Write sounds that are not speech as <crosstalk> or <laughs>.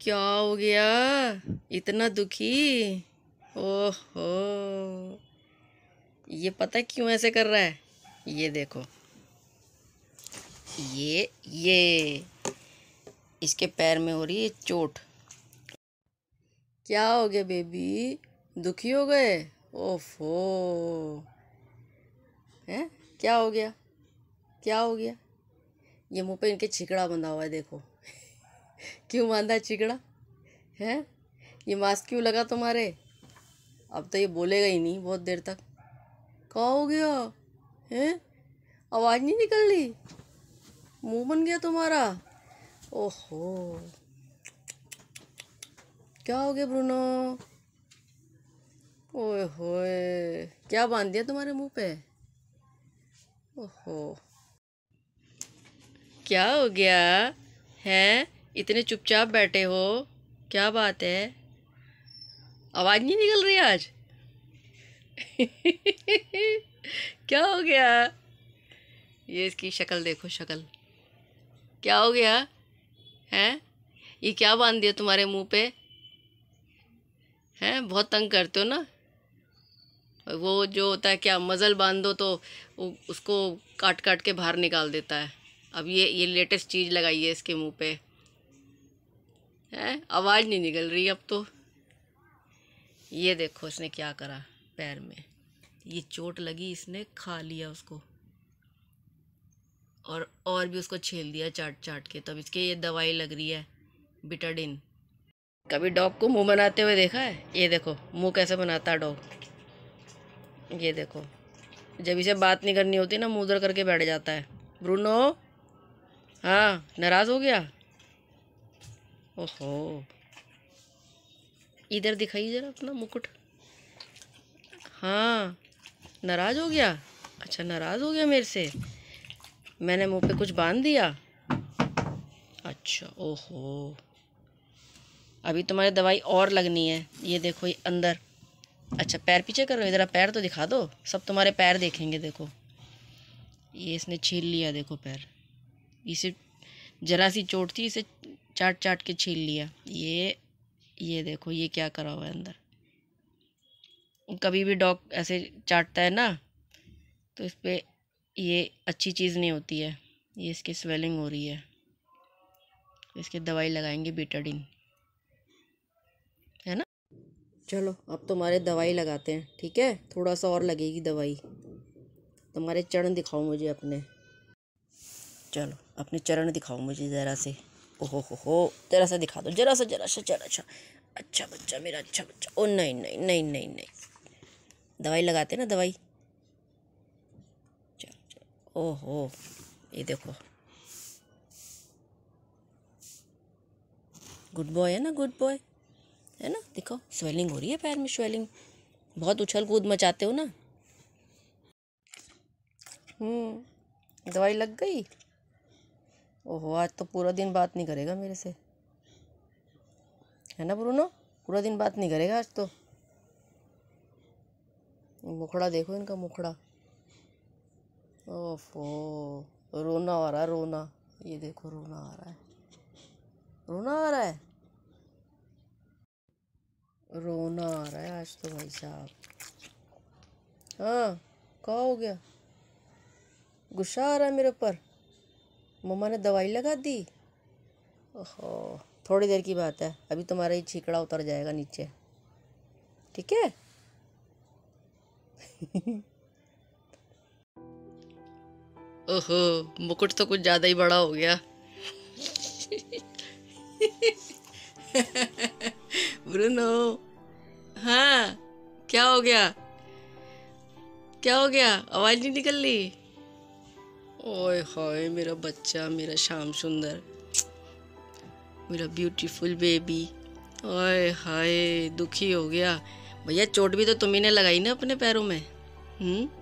क्या हो गया इतना दुखी ओह हो ये पता क्यों ऐसे कर रहा है ये देखो ये ये इसके पैर में हो रही है चोट क्या हो गया बेबी दुखी हो गए ओफो है क्या हो गया क्या हो गया ये मुँह पे इनके छिकड़ा बंधा हुआ है देखो क्यों बांधा चिकड़ा है ये मास्क क्यों लगा तुम्हारे अब तो ये बोलेगा ही नहीं बहुत देर तक कहा हो गया है आवाज़ नहीं निकल रही मुंह बन गया तुम्हारा ओहो क्या हो गया ब्रूनो ओए होए क्या बांध दिया तुम्हारे मुंह पे ओहो क्या हो गया है इतने चुपचाप बैठे हो क्या बात है आवाज़ नहीं निकल रही आज <laughs> क्या हो गया ये इसकी शक्ल देखो शक्ल क्या हो गया हैं ये क्या बांध दिया तुम्हारे मुंह पे हैं बहुत तंग करते हो ना वो जो होता है क्या मज़ल बांधो तो उसको काट काट के बाहर निकाल देता है अब ये ये लेटेस्ट चीज़ लगाई है इसके मुंह पे है आवाज़ नहीं निकल रही अब तो ये देखो इसने क्या करा पैर में ये चोट लगी इसने खा लिया उसको और और भी उसको छेल दिया चाट चाट के तब इसके ये दवाई लग रही है बिटाडिन कभी डॉग को मुंह बनाते हुए देखा है ये देखो मुंह कैसे बनाता है डॉग ये देखो जब इसे बात नहीं करनी होती ना मुँह उधर करके बैठ जाता है ब्रूनो हाँ नाराज़ हो गया ओहो इधर दिखाइए ज़रा अपना मुकुट हाँ नाराज़ हो गया अच्छा नाराज़ हो गया मेरे से मैंने मुंह पे कुछ बांध दिया अच्छा ओहो अभी तुम्हारी दवाई और लगनी है ये देखो ये अंदर अच्छा पैर पीछे करो इधर पैर तो दिखा दो सब तुम्हारे पैर देखेंगे देखो ये इसने छील लिया देखो पैर इसे जरा सी चोट थी इसे चाट चाट के छील लिया ये ये देखो ये क्या करा हुआ है अंदर कभी भी डॉग ऐसे चाटता है ना तो इस पर ये अच्छी चीज़ नहीं होती है ये इसकी स्वेलिंग हो रही है इसकी दवाई लगाएंगे बीटाडिन है ना चलो अब तुम्हारे दवाई लगाते हैं ठीक है थोड़ा सा और लगेगी दवाई तुम्हारे चरण दिखाओ मुझे अपने चलो अपने चरण दिखाओ मुझे ज़रा से ओहो हो हो जरा सा दिखा दो जरा सा जरा सा जरा सा अच्छा बच्चा मेरा अच्छा बच्चा ओ नहीं नहीं नहीं नहीं नहीं दवाई लगाते ना दवाई चलो ओहो ये देखो गुड बॉय है ना गुड बॉय है ना देखो स्वेलिंग हो रही है पैर में स्वेलिंग बहुत उछल कूद मचाते हो ना हम्म दवाई लग गई ओहो आज तो पूरा दिन बात नहीं करेगा मेरे से है ना ब्रूनो पूरा दिन बात नहीं करेगा आज तो मुखड़ा देखो इनका मुखड़ा ओफो रोना आ रहा है रोना ये देखो रोना आ रहा है रोना आ रहा है रोना आ रहा है आज तो भाई साहब हाँ कहा हो गया गुस्सा आ रहा है मेरे ऊपर मम्मा ने दवाई लगा दी ओहो थोड़ी देर की बात है अभी तुम्हारा ये छिकड़ा उतर जाएगा नीचे ठीक है <laughs> ओहो मुकुट तो कुछ ज़्यादा ही बड़ा हो गया <laughs> ब्रुनो हाँ क्या हो गया क्या हो गया आवाज़ नहीं निकल रही ओए हाय मेरा बच्चा मेरा शाम सुंदर मेरा ब्यूटीफुल बेबी ओए हाय दुखी हो गया भैया चोट भी तो तुम्हें लगाई ना अपने पैरों में हम्म